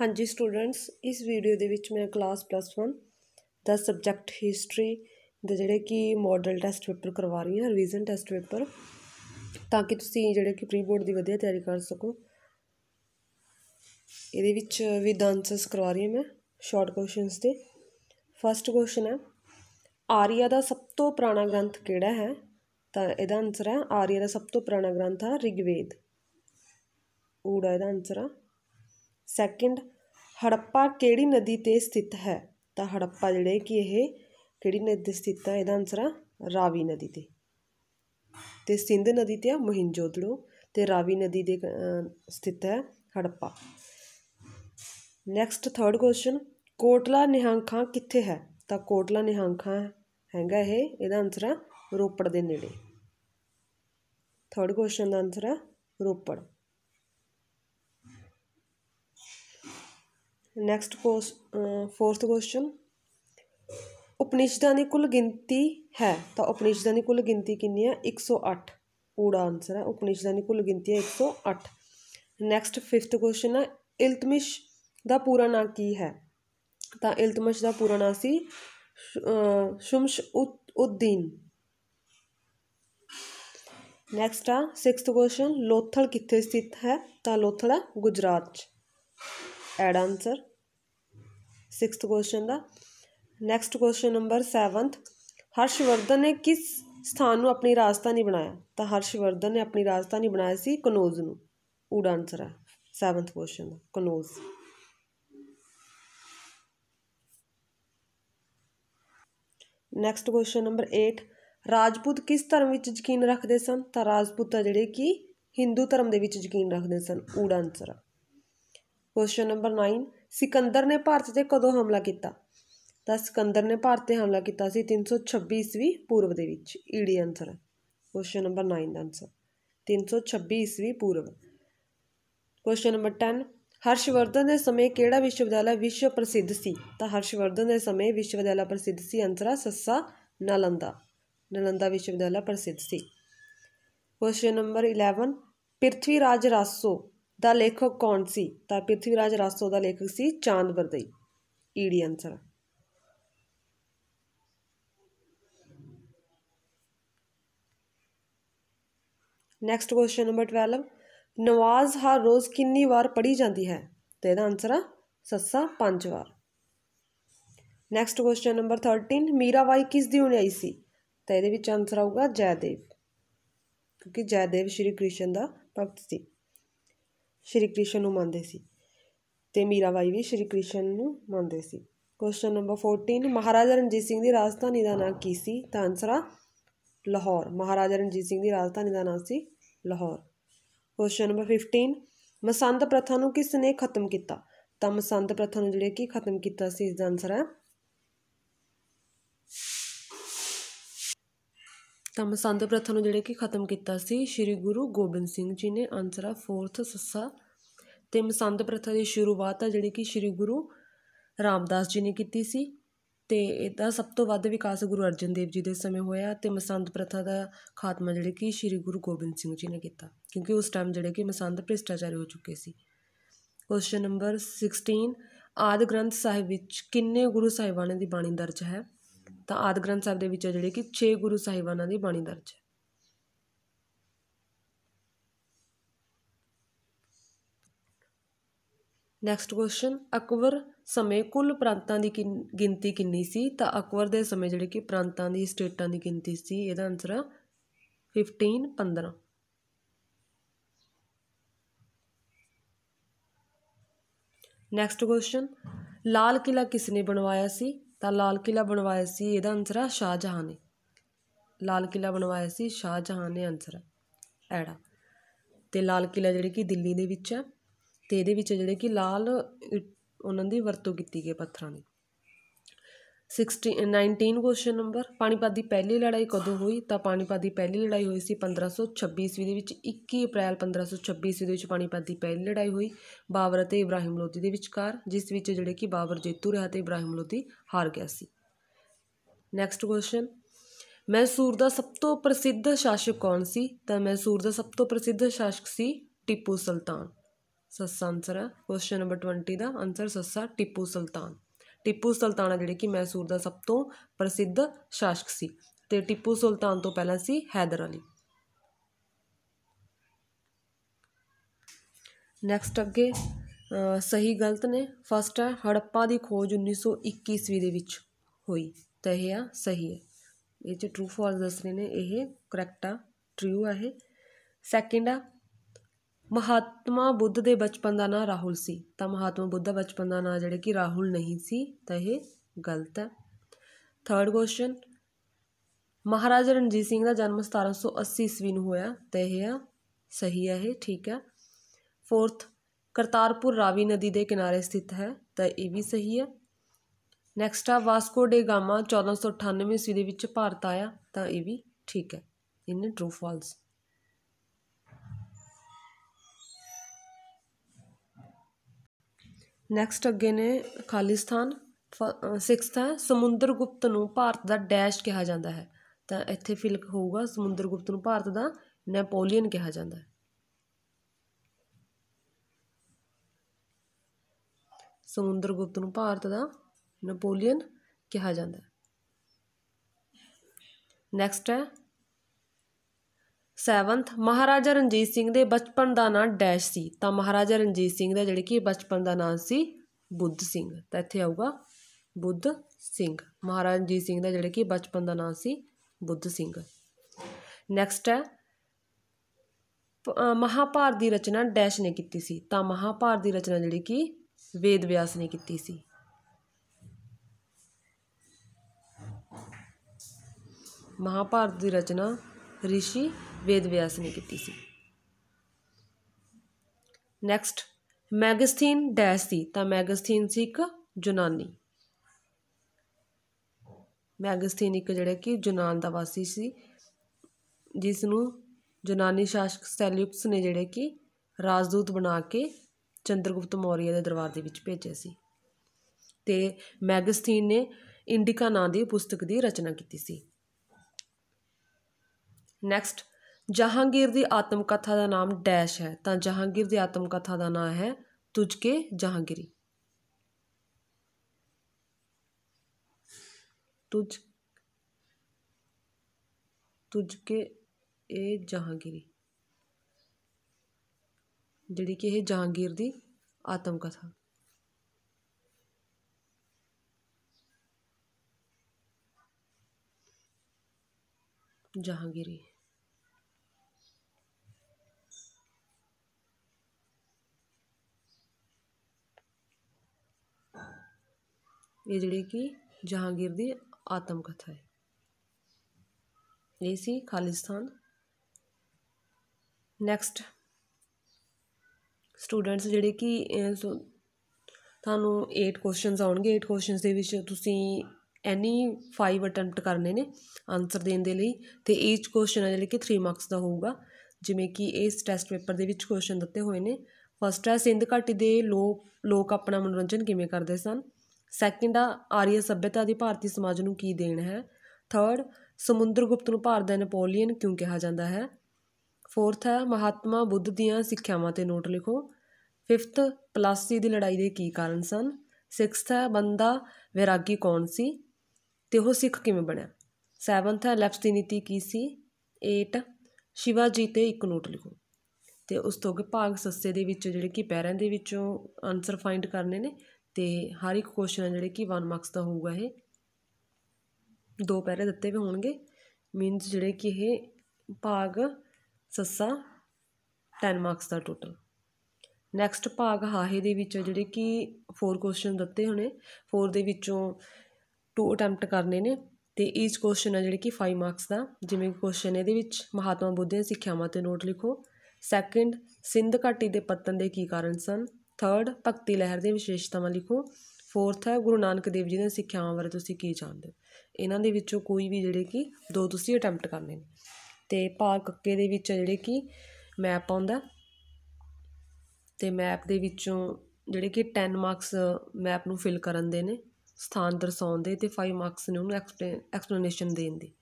ਹਾਂਜੀ ਸਟੂਡੈਂਟਸ ਇਸ ਵੀਡੀਓ ਦੇ ਵਿੱਚ ਮੈਂ ਕਲਾਸ ਪਲੱਸ 1 ਦਾ ਸਬਜੈਕਟ ਹਿਸਟਰੀ ਦੇ ਜਿਹੜੇ ਕਿ ਮਾਡਲ ਟੈਸਟ ਪੇਪਰ ਕਰਵਾ ਰਹੀ ਹਾਂ ਰਿਵੀਜ਼ਨ ਟੈਸਟ ਪੇਪਰ ਤਾਂ ਕਿ ਤੁਸੀਂ ਜਿਹੜੇ ਕਿ ਪ੍ਰੀ ਬੋਰਡ ਦੀ ਵਧੀਆ ਤਿਆਰੀ ਕਰ ਸਕੋ ਇਹਦੇ ਵਿੱਚ ਵੀ ਆਨਸਰਸ ਕਰਵਾ ਰਹੀ ਹਾਂ ਮੈਂ ਸ਼ਾਰਟ ਕੁਐਸਚਨਸ ਦੇ ਫਸਟ ਕੁਐਸਚਨ ਹੈ ਆਰੀਆ ਦਾ ਸਭ ਤੋਂ ਪੁਰਾਣਾ ਗ੍ਰੰਥ ਕਿਹੜਾ ਹੈ ਤਾਂ ਇਹਦਾ ਆਨਸਰ ਹੈ ਆਰੀਆ ਦਾ ਸਭ ਤੋਂ ਪੁਰਾਣਾ ਗ੍ਰੰਥ ਹੈ ਰਿਗਵੇਦ ਉਹਦਾ ਇਹਦਾ ਆਨਸਰ ਆ ਸੈਕਿੰਡ ਹੜੱਪਾ ਕਿਹੜੀ ਨਦੀ 'ਤੇ ਸਥਿਤ ਹੈ ਤਾਂ ਹੜੱਪਾ ਜਿਹੜੇ ਕਿ ਇਹ ਕਿਹੜੀ ਨਦੀ 'ਤੇ ਸਥਿਤ ਹੈ ਇਹਦਾ ਆਨਸਰ ਆ ਰਾਵੀ ਨਦੀ 'ਤੇ ਤੇ ਸਿੰਧ ਨਦੀ 'ਤੇ ਆ ਮੋਹਿੰਜੋਦੜੋ ਤੇ ਰਾਵੀ ਨਦੀ ਦੇ ਸਥਿਤ ਹੈ Harappa next third question Kotla ਨਿਹੰਖਾਂ ਕਿੱਥੇ ਹੈ ਤਾਂ ਕੋਟਲਾ ਨਿਹੰਖਾਂ ਹੈਗਾ ਇਹ ਇਹਦਾ ਆਨਸਰ ਆ ਰੋਪੜ ਦੇ ਨੇੜੇ ਥਰਡ ਕੁਐਸਚਨ ਦਾ ਆਨਸਰ ਆ ਰੋਪੜ ਨੈਕਸਟ ਕੋਸ ਫੋਰਥ ਕੁਐਸਚਨ ਉਪਨਿਸ਼ਦਾਂ ਦੀ ਕੁੱਲ ਗਿਣਤੀ ਹੈ ਤਾਂ ਉਪਨਿਸ਼ਦਾਂ ਦੀ ਕੁੱਲ ਗਿਣਤੀ ਕਿੰਨੀ ਹੈ 108 ਪੂਰਾ ਆਨਸਰ ਹੈ ਉਪਨਿਸ਼ਦਾਂ ਦੀ ਕੁੱਲ ਗਿਣਤੀ ਹੈ 108 ਨੈਕਸਟ ਫਿਫਥ ਕੁਐਸਚਨ ਹੈ ਇਲਤਮਿਸ਼ ਦਾ ਪੂਰਾ ਨਾਮ ਕੀ ਹੈ ਤਾਂ ਇਲਤਮਿਸ਼ ਦਾ ਪੂਰਾ ਨਾਮ ਸੀ ਸ਼ੁਮਸ਼ ਉਦਦੀਨ ਨੈਕਸਟ ਆ ਸਿਕਸਥ ਕੁਐਸਚਨ ਲੋਥਲ ਕਿੱਥੇ ਸਥਿਤ ਹੈ ਤਾਂ ਲੋਥਲ ਹੈ ਗੁਜਰਾਤ 'ਚ ਐਡ ਆਨਸਰ 6th ਕੁਐਸਚਨ ਦਾ next question number 7th Harshvardhan ਨੇ ਕਿਸ ਸਥਾਨ ਨੂੰ ਆਪਣੀ ਰਾਜਧਾਨੀ ਬਣਾਇਆ ਤਾਂ ਹਰਸ਼ਵਰਧਨ ਨੇ ਆਪਣੀ ਰਾਜਧਾਨੀ ਬਣਾਇਆ ਸੀ ਕਨੋਜ਼ ਨੂੰ ਊਡ ਆਨਸਰ ਹੈ 7th ਕੁਐਸਚਨ ਦਾ Kannauj next question number 8 Rajput ਕਿਸ ਧਰਮ ਵਿੱਚ ਯਕੀਨ ਰੱਖਦੇ ਸਨ ਤਾਂ ਰਾਜਪੂਤ ਆ ਜਿਹੜੇ ਕਿ ਹਿੰਦੂ ਧਰਮ ਦੇ ਵਿੱਚ ਯਕੀਨ ਰੱਖਦੇ ਸਨ ਊਡ ਆਨਸਰ ਆ ਕੁਐਸਚਨ ਨੰਬਰ 9 ਸਿਕੰਦਰ ਨੇ ਭਾਰਤ ਤੇ ਕਦੋਂ ਹਮਲਾ ਕੀਤਾ ਤਾਂ ਸਿਕੰਦਰ ਨੇ ਭਾਰਤ ਤੇ ਹਮਲਾ ਕੀਤਾ ਸੀ 326 ਈਸਵੀ ਪੂਰਵ ਦੇ ਵਿੱਚ ਈਡੀ ਆਨਸਰ ਕੁਐਸਚਨ ਨੰਬਰ 9 ਦਾ ਆਨਸਰ 326 ਈਸਵੀ ਪੂਰਵ ਕੁਐਸਚਨ ਨੰਬਰ 10 ਹਰਸ਼ਵਰਧਨ ਦੇ ਸਮੇਂ ਕਿਹੜਾ ਵਿਸ਼ਵਵਿਦਿਆਲਾ ਵਿਸ਼ਵ ਪ੍ਰਸਿੱਧ ਸੀ ਤਾਂ ਹਰਸ਼ਵਰਧਨ ਦੇ ਸਮੇਂ ਵਿਸ਼ਵਵਿਦਿਆਲਾ ਪ੍ਰਸਿੱਧ ਸੀ ਆਨਸਰ ਸੱਸਾ ਨਲੰਦਾ ਨਲੰਦਾ ਵਿਸ਼ਵਵਿਦਿਆਲਾ ਪ੍ਰਸਿੱਧ ਸੀ ਕੁਐਸਚਨ ਨੰਬਰ 11 ਪ੍ਰਿਥਵੀ ਰਾਜ ਰਾਸੋ ਦਾ ਲੇਖਕ ਕੌਣ ਸੀ ਤਾਂ ਪ੍ਰਿਥਵੀਰਾਜ ਰਾਸੋ ਦਾ ਲੇਖਕ ਸੀ ਚਾਂਦ ਵਰਦਈ ਈਡੀ ਆਨਸਰ ਨੈਕਸਟ ਕੁਐਸਚਨ ਨੰਬਰ 12 ਨਵਾਜ਼ ਹਰ ਰੋਜ਼ ਕਿੰਨੀ ਵਾਰ ਪੜ੍ਹੀ ਜਾਂਦੀ ਹੈ ਤੇ ਇਹਦਾ ਆਨਸਰ ਆ ਸੱਸਾ ਪੰਜ ਵਾਰ ਨੈਕਸਟ ਕੁਐਸਚਨ ਨੰਬਰ 13 ਮੀਰਾਬਾਈ ਕਿਸ ਦੀ ਆਈ ਸੀ ਤਾਂ ਇਹਦੇ ਵਿੱਚ ਆਨਸਰ ਆਊਗਾ ਜੈਦੇਵ ਕਿਉਂਕਿ ਜੈਦੇਵ ਸ਼੍ਰੀ ਕ੍ਰਿਸ਼ਨ ਦਾ ਭਗਤ ਸੀ ਸ਼੍ਰੀ ਕ੍ਰਿਸ਼ਨ ਨੂੰ ਮੰਨਦੇ ਸੀ ਤੇ ਮੀਰਾਬਾਈ ਵੀ ਸ਼੍ਰੀ ਕ੍ਰਿਸ਼ਨ ਨੂੰ ਮੰਨਦੇ ਸੀ ਕੁਐਸਚਨ ਨੰਬਰ 14 ਮਹਾਰਾਜਾ ਰਣਜੀਤ ਸਿੰਘ ਦੀ ਰਾਜਧਾਨੀ ਦਾ ਨਾਮ ਕੀ ਸੀ ਤਾਂ ਆਨਸਰ ਆ ਲਾਹੌਰ ਮਹਾਰਾਜਾ ਰਣਜੀਤ ਸਿੰਘ ਦੀ ਰਾਜਧਾਨੀ ਦਾ ਨਾਮ ਸੀ ਲਾਹੌਰ ਕੁਐਸਚਨ ਨੰਬਰ 15 ਮਸੰਦ ਪ੍ਰਥਾ ਨੂੰ ਕਿਸ ਨੇ ਖਤਮ ਕੀਤਾ ਤਾਂ ਮਸੰਦ ਪ੍ਰਥਾ ਨੂੰ ਜਿਹੜੇ ਕੀ ਖਤਮ ਕੀਤਾ ਸੀ ਇਸ ਦਾ ਆਨਸਰ ਹੈ ਤਾਂ ਮਸੰਦ ਪ੍ਰਥਾ ਨੂੰ ਜਿਹੜੇ ਕਿ ਖਤਮ ਕੀਤਾ ਸੀ ਸ੍ਰੀ ਗੁਰੂ ਗੋਬਿੰਦ ਸਿੰਘ ਜੀ ਨੇ ਅੰਸਰ ਆ ਫੋਰਥ ਸੱਸਾ ਤੇ ਮਸੰਦ ਪ੍ਰਥਾ ਦੀ ਸ਼ੁਰੂਆਤ ਆ ਜਿਹੜੀ ਕਿ ਸ੍ਰੀ ਗੁਰੂ ਰਾਮਦਾਸ ਜੀ ਨੇ ਕੀਤੀ ਸੀ ਤੇ ਇਹਦਾ ਸਭ ਤੋਂ ਵੱਧ ਵਿਕਾਸ ਗੁਰੂ ਅਰਜਨ ਦੇਵ ਜੀ ਦੇ ਸਮੇਂ ਹੋਇਆ ਤੇ ਮਸੰਦ ਪ੍ਰਥਾ ਦਾ ਖਾਤਮਾ ਜਿਹੜੇ ਕਿ ਸ੍ਰੀ ਗੁਰੂ ਗੋਬਿੰਦ ਸਿੰਘ ਜੀ ਨੇ ਕੀਤਾ ਕਿਉਂਕਿ ਉਸ ਟਾਈਮ ਜਿਹੜੇ ਕਿ ਮਸੰਦ ਭ੍ਰਿਸ਼ਟਾਚਾਰੀ ਹੋ ਚੁੱਕੇ ਸੀ ਕੁਐਸਚਨ ਨੰਬਰ 16 ਆਦ ਗ੍ਰੰਥ ਸਾਹਿਬ ਵਿੱਚ ਕਿੰਨੇ ਗੁਰੂ ਸਾਹਿਬਾਨਾਂ ਦੀ ਬਾਣੀ ਦਰਜ ਹੈ ਤਾਂ ਆਦ ਗ੍ਰੰਥ ਸਾਹਿਬ ਦੇ ਵਿੱਚ ਜਿਹੜੇ ਕਿ 6 ਗੁਰੂ ਸਾਹਿਬਾਨਾਂ ਦੀ ਬਾਣੀ ਦਰਜ ਹੈ ਨੈਕਸਟ ਕੁਐਸਚਨ ਅਕਬਰ ਸਮੇਂ ਕੁੱਲ ਪ੍ਰਾਂਤਾਂ ਦੀ ਗਿਣਤੀ ਕਿੰਨੀ ਸੀ ਤਾਂ ਅਕਬਰ ਦੇ ਸਮੇਂ ਜਿਹੜੇ ਕਿ ਪ੍ਰਾਂਤਾਂ ਦੀ ਸਟੇਟਾਂ ਦੀ ਗਿਣਤੀ ਸੀ ਇਹਦਾ ਆਨਸਰ ਆ 15 15 ਨੈਕਸਟ ਕੁਐਸਚਨ ਲਾਲ ਕਿਲਾ ਕਿਸ ਨੇ ਬਣਵਾਇਆ ਸੀ ਤਾਂ ਲਾਲ ਕਿਲਾ ਬਣਵਾਇਆ ਸੀ ਇਹਦਾ ਆਨਸਰ ਆ ਸ਼ਾਹਜਹਾਂ ਨੇ ਲਾਲ ਕਿਲਾ ਬਣਵਾਇਆ ਸੀ ਸ਼ਾਹਜਹਾਂ ਨੇ ਆਨਸਰ ਐੜਾ ਤੇ ਲਾਲ ਕਿਲਾ ਜਿਹੜੇ ਕਿ ਦਿੱਲੀ ਦੇ ਵਿੱਚ ਆ ਤੇ ਇਹਦੇ ਵਿੱਚ ਜਿਹੜੇ ਕਿ ਲਾਲ ਉਹਨਾਂ ਦੀ ਵਰਤੋਂ ਕੀਤੀ ਗਈ ਪੱਥਰਾਂ ਦੀ 16 19 ਕੁਐਸਚਨ ਨੰਬਰ ਪਾਣੀਪਤ ਦੀ ਪਹਿਲੀ ਲੜਾਈ ਕਦੋਂ ਹੋਈ ਤਾਂ ਪਾਣੀਪਤ ਦੀ ਪਹਿਲੀ ਲੜਾਈ ਹੋਈ ਸੀ 1526 ਈਸਵੀ ਦੇ ਵਿੱਚ 21 ਅਪ੍ਰੈਲ 1526 ਈਸਵੀ ਦੇ ਵਿੱਚ ਪਾਣੀਪਤ ਦੀ ਪਹਿਲੀ ਲੜਾਈ ਹੋਈ ਬਾਬਰ ਅਤੇ ਇਬਰਾਹਿਮ ਲੋਧੀ ਦੇ ਵਿਚਕਾਰ ਜਿਸ ਵਿੱਚ ਜਿਹੜੇ ਕਿ ਬਾਬਰ ਜੇਤੂ ਰਿਹਾ ਤੇ ਇਬਰਾਹਿਮ ਲੋਧੀ ਹਾਰ ਗਿਆ ਸੀ ਨੈਕਸਟ ਕੁਐਸਚਨ ਮੈਸੂਰ ਦਾ ਸਭ ਤੋਂ ਪ੍ਰਸਿੱਧ ਸ਼ਾਸਕ ਕੌਣ ਸੀ ਤਾਂ ਮੈਸੂਰ ਦਾ ਸਭ ਤੋਂ ਪ੍ਰਸਿੱਧ ਸ਼ਾਸਕ ਸੀ ਟਿੱਪੂ ਸੁਲਤਾਨ ਸੱਸਾ ਆਨਸਰ ਕੁਐਸਚਨ ਨੰਬਰ 20 ਦਾ ਆਨਸਰ ਸਸਾ ਟਿੱਪੂ ਸੁਲਤਾਨ ਟਿਪੂ ਸੁਲਤਾਨਾ ਜਿਹੜੇ ਕਿ ਮੈਸੂਰ ਦਾ ਸਭ ਤੋਂ ਪ੍ਰਸਿੱਧ ਸ਼ਾਸਕ ਸੀ ਤੇ ਟਿੱਪੂ ਸੁਲਤਾਨ ਤੋਂ ਪਹਿਲਾਂ ਸੀ ਹੈਦਰ ਅਲੀ ਨੈਕਸਟ ਅੱਗੇ ਸਹੀ ਗਲਤ ਨੇ ਫਸਟ ਹੈ ਹੜੱਪਾ ਦੀ ਖੋਜ 1921 ਈਸਵੀ ਦੇ ਵਿੱਚ ਹੋਈ ਤਾਂ ਇਹ ਆ ਸਹੀ ਹੈ ਇਹ ਚ ਟਰੂ ਫਾਲਸ ਦੱਸ ਰਹੇ ਨੇ ਇਹ ਕਰੈਕਟ ਆ ਟਰੂ ਆ ਇਹ ਸੈਕਿੰਡ ਆ ਮਹਾਤਮਾ ਬੁੱਧ ਦੇ ਬਚਪਨ ਦਾ ਨਾਂ ਰਾਹੁਲ ਸੀ ਤਾਂ ਮਹਾਤਮਾ ਬੁੱਧ ਦਾ ਬਚਪਨ ਦਾ ਨਾਂ ਜਿਹੜਾ ਕਿ ਰਾਹੁਲ ਨਹੀਂ ਸੀ ਤਾਂ ਇਹ ਗਲਤ ਹੈ ਥਰਡ ਕੁਐਸਚਨ ਮਹਾਰਾਜਾ ਰਣਜੀਤ ਸਿੰਘ ਦਾ ਜਨਮ 1780 ਈਸਵੀ ਨੂੰ ਹੋਇਆ ਤਾਂ ਇਹ ਆ ਸਹੀ ਹੈ ਇਹ ਠੀਕ ਹੈ ਫੋਰਥ ਕਰਤਾਰਪੁਰ ਰਾਵੀ ਨਦੀ ਦੇ ਕਿਨਾਰੇ ਸਥਿਤ ਹੈ ਤਾਂ ਇਹ ਵੀ ਸਹੀ ਹੈ ਨੈਕਸਟ ਆ ਵਾਸਕੋ ਡੇ ਗਾਮਾ 1498 ਈਸਵੀ ਦੇ ਵਿੱਚ ਭਾਰਤ ਆਇਆ ਤਾਂ ਇਹ ਵੀ ਠੀਕ ਹੈ ਇਨ ਟਰੂ ਫਾਲਸ ਨੈਕਸਟ ਅੱਗੇ ਨੇ ਖਾਲਿਸਤਾਨ 6th ਹੈ ਸਮੁੰਦਰ ਗੁਪਤ ਨੂੰ ਭਾਰਤ ਦਾ ਡੈਸ਼ ਕਿਹਾ ਜਾਂਦਾ ਹੈ ਤਾਂ ਇੱਥੇ ਫਿਲ ਹੋਊਗਾ ਸਮੁੰਦਰ ਗੁਪਤ ਨੂੰ ਭਾਰਤ ਦਾ ਨੈਪੋਲੀਅਨ ਕਿਹਾ ਜਾਂਦਾ ਹੈ ਸਮੁੰਦਰ ਗੁਪਤ ਨੂੰ ਭਾਰਤ ਦਾ ਨੈਪੋਲੀਅਨ ਕਿਹਾ ਜਾਂਦਾ ਹੈ ਨੈਕਸਟ ਹੈ 7th ਮਹਾਰਾਜਾ ਰਣਜੀਤ ਸਿੰਘ ਦੇ ਬਚਪਨ ਦਾ ਨਾਂ ਡੈਸ਼ ਸੀ ਤਾਂ ਮਹਾਰਾਜਾ ਰਣਜੀਤ ਸਿੰਘ ਦਾ ਜਿਹੜੇ ਕਿ ਬਚਪਨ ਦਾ ਨਾਂ ਸੀ ਬੁੱਧ ਸਿੰਘ ਤਾਂ ਇੱਥੇ ਆਊਗਾ ਬੁੱਧ ਸਿੰਘ ਮਹਾਰਾਜਾ ਰਣਜੀਤ ਸਿੰਘ ਦਾ ਜਿਹੜੇ ਕਿ ਬਚਪਨ ਦਾ ਨਾਂ ਸੀ ਬੁੱਧ ਸਿੰਘ ਨੈਕਸਟ ਹੈ ਮਹਾਭਾਰਤ ਦੀ ਰਚਨਾ ਡੈਸ਼ ਨੇ ਕੀਤੀ ਸੀ ਤਾਂ ਮਹਾਭਾਰਤ ਦੀ ਰਚਨਾ ਜਿਹੜੀ ਕਿ ਵੇਦ ਵਿਆਸ ਨੇ ਕੀਤੀ ਸੀ ਮਹਾਭਾਰਤ ਦੀ ਰਚਨਾ ਰਿਸ਼ੀ ਵੇਦ ਵਿਆਸ ਨੇ ਕੀਤੀ ਸੀ ਨੈਕਸਟ ਮੈਗਸਥੀਨ ਡੈਸ਼ ਸੀ ਤਾਂ ਮੈਗਸਥੀਨ ਸੀ ਇੱਕ ਜੁਨਾਨੀ ਮੈਗਸਥੀਨ ਇੱਕ ਜਿਹੜਾ ਕਿ ਜੁਨਾਨ ਦਾ ਵਾਸੀ ਸੀ ਜਿਸ ਨੂੰ ਜੁਨਾਨੀ ਸ਼ਾਸਕ ਸੈਲਿਊਕਸ ਨੇ ਜਿਹੜੇ ਕਿ ਰਾਜਦੂਤ ਬਣਾ ਕੇ ਚੰਦਰਗੁਪਤ ਮੌਰੀਆ ਦੇ ਦਰਬਾਰ ਦੇ ਵਿੱਚ ਭੇਜਿਆ ਸੀ ਤੇ ਮੈਗਸਥੀਨ ਨੇ ਇੰਡਿਕਾ ਨਾਂ ਦੀ ਪੁਸਤਕ ਦੀ ਰਚਨਾ ਕੀਤੀ ਸੀ ਨੈਕਸਟ ਜਹਾਂਗੀਰ ਦੀ ਆਤਮ ਕਥਾ ਦਾ ਨਾਮ ਡੈਸ਼ ਹੈ ਤਾਂ ਜਹਾਂਗੀਰ ਦੀ ਆਤਮ ਕਥਾ ਦਾ ਨਾਮ ਹੈ ਤੁਝ ਕੇ ਜਹਾਂਗੀਰੀ ਤੁਝ ਤੁਝ ਕੇ ਇਹ ਜਹਾਂਗੀਰੀ ਜਿਹੜੀ ਕਿ ਇਹ ਜਹਾਂਗੀਰ ਦੀ ਆਤਮ ਕਥਾ ਜਹਾਂਗੀਰੀ ਇਹ ਜਿਹੜੀ ਕਿ ਜਹਾਂਗੀਰ ਦੀ ਆਤਮ ਕਥਾ ਹੈ ਇਹ ਸੀ ਖਾਲਿਸਤਾਨ ਨੈਕਸਟ ਸਟੂਡੈਂਟਸ ਜਿਹੜੇ ਕਿ ਤੁਹਾਨੂੰ 8 ਕੁਐਸਚਨਸ ਆਉਣਗੇ 8 ਕੁਐਸਚਨਸ ਦੇ ਵਿੱਚ ਤੁਸੀਂ ਐਨੀ 5 ਅਟੈਂਪਟ ਕਰਨੇ ਨੇ ਆਨਸਰ ਦੇਣ ਦੇ ਲਈ ਤੇ ਈਚ ਕੁਐਸਚਨ ਹੈ ਜਿਹੜੇ ਕਿ 3 ਮਾਰਕਸ ਦਾ ਹੋਊਗਾ ਜਿਵੇਂ ਕਿ ਇਸ ਟੈਸਟ ਪੇਪਰ ਦੇ ਵਿੱਚ ਕੁਐਸਚਨ ਦਿੱਤੇ ਹੋਏ ਨੇ ਫਸਟ ਹੈ ਸਿੰਧ ਘਾਟੀ ਦੇ ਲੋਕ ਲੋਕ ਆਪਣਾ ਮਨੋਰੰਜਨ ਕਿਵੇਂ ਕਰਦੇ ਸਨ ਸੈਕਿੰਡ ਆ ਆਰੀਆ ਸੱਭਿਅਤਾ ਦੀ ਭਾਰਤੀ ਸਮਾਜ ਨੂੰ ਕੀ ਦੇਣ ਹੈ ਥਰਡ ਗੁਪਤ ਨੂੰ ਭਾਰਤ ਦਾ ਨੈਪੋਲੀਅਨ ਕਿਉਂ ਕਿਹਾ ਜਾਂਦਾ ਹੈ ਫੋਰਥ ਹੈ ਮਹਾਤਮਾ ਬੁੱਧ ਦੀਆਂ ਸਿੱਖਿਆਵਾਂ ਤੇ ਨੋਟ ਲਿਖੋ ਫਿਫਥ ਪਲਾਸੀ ਦੀ ਲੜਾਈ ਦੇ ਕੀ ਕਾਰਨ ਸਨ ਸਿਕਸਥ ਹੈ ਬੰਦਾ ਵੈਰਾਗੀ ਕੌਣ ਸੀ ਤੇ ਉਹ ਸਿੱਖ ਕਿਵੇਂ ਬਣਿਆ ਸੈਵਨਥ ਹੈ ਲੈਫਸ ਦੀ ਨੀਤੀ ਕੀ ਸੀ 8 ਸ਼ਿਵਾਜੀ ਤੇ ਇੱਕ ਨੋਟ ਲਿਖੋ ਤੇ ਉਸ ਤੋਂ ਅੱਗੇ ਭਾਗ ਸੱਸੇ ਦੇ ਵਿੱਚ ਜਿਹੜੇ ਕਿ ਪੈਰਾਂ ਦੇ ਵਿੱਚੋਂ ਆਨਸਰ ਫਾਈਂਡ ਕਰਨੇ ਨੇ ਤੇ ਹਰ ਇੱਕ ਕੁਐਸਚਨ ਹੈ ਜਿਹੜੇ ਕਿ 1 ਮਾਰਕਸ ਦਾ ਹੋਊਗਾ ਇਹ ਦੋ ਪੈਰੇ ਦਿੱਤੇ ਵੀ ਹੋਣਗੇ ਮੀਨਸ ਜਿਹੜੇ ਕਿ ਇਹ ਭਾਗ ਸੱਸਾ 10 ਮਾਰਕਸ ਦਾ ਟੋਟਲ ਨੈਕਸਟ ਭਾਗ ਹਾਹੇ ਦੇ ਵਿੱਚ ਜਿਹੜੇ ਕਿ 4 ਕੁਐਸਚਨ ਦਿੱਤੇ ਹੋਣੇ 4 ਦੇ ਵਿੱਚੋਂ 2 ਅਟੈਂਪਟ ਕਰਨੇ ਨੇ ਤੇ ਈਚ ਕੁਐਸਚਨ ਹੈ ਜਿਹੜੇ ਕਿ 5 ਮਾਰਕਸ ਦਾ ਜਿਵੇਂ ਕੁਐਸਚਨ ਇਹਦੇ ਵਿੱਚ ਮਹਾਤਮਾ ਬੁੱਧ ਦੀਆਂ ਸਿੱਖਿਆਵਾਂ ਤੇ ਨੋਟ ਲਿਖੋ ਸੈਕੰਡ ਸਿੰਧ ਘਾਟੀ ਦੇ ਪਤਨ ਦੇ ਕੀ ਕਾਰਨ ਸਨ ਥਰਡ ਭਗਤੀ ਲਹਿਰ ਦੀਆਂ ਵਿਸ਼ੇਸ਼ਤਾਵਾਂ ਲਿਖੋ ਫੋਰਥ ਹੈ ਗੁਰੂ ਨਾਨਕ ਦੇਵ ਜੀ ਦੀਆਂ ਸਿੱਖਿਆਵਾਂ ਬਾਰੇ ਤੁਸੀਂ ਕੀ ਜਾਣਦੇ ਹੋ ਇਹਨਾਂ ਦੇ ਵਿੱਚੋਂ ਕੋਈ ਵੀ ਜਿਹੜੇ ਕਿ ਦੋ ਤੁਸੀਂ ਅਟੈਂਪਟ ਕਰਨੇ ਨੇ ਤੇ ਭਾਗ ਕੱਕੇ ਦੇ ਵਿੱਚ ਜਿਹੜੇ ਕਿ ਮੈਪ ਆਉਂਦਾ ਤੇ ਮੈਪ ਦੇ ਵਿੱਚੋਂ ਜਿਹੜੇ ਕਿ 10 ਮਾਰਕਸ ਮੈਪ ਨੂੰ ਫਿਲ ਕਰਨ ਦੇ ਨੇ ਸਥਾਨ ਦਰਸਾਉਣ ਦੇ ਤੇ 5 ਮਾਰਕਸ ਨੇ ਉਹਨੂੰ ਐਕਸਪਲੇਨੇਸ਼ਨ ਦੇਣ ਦੇ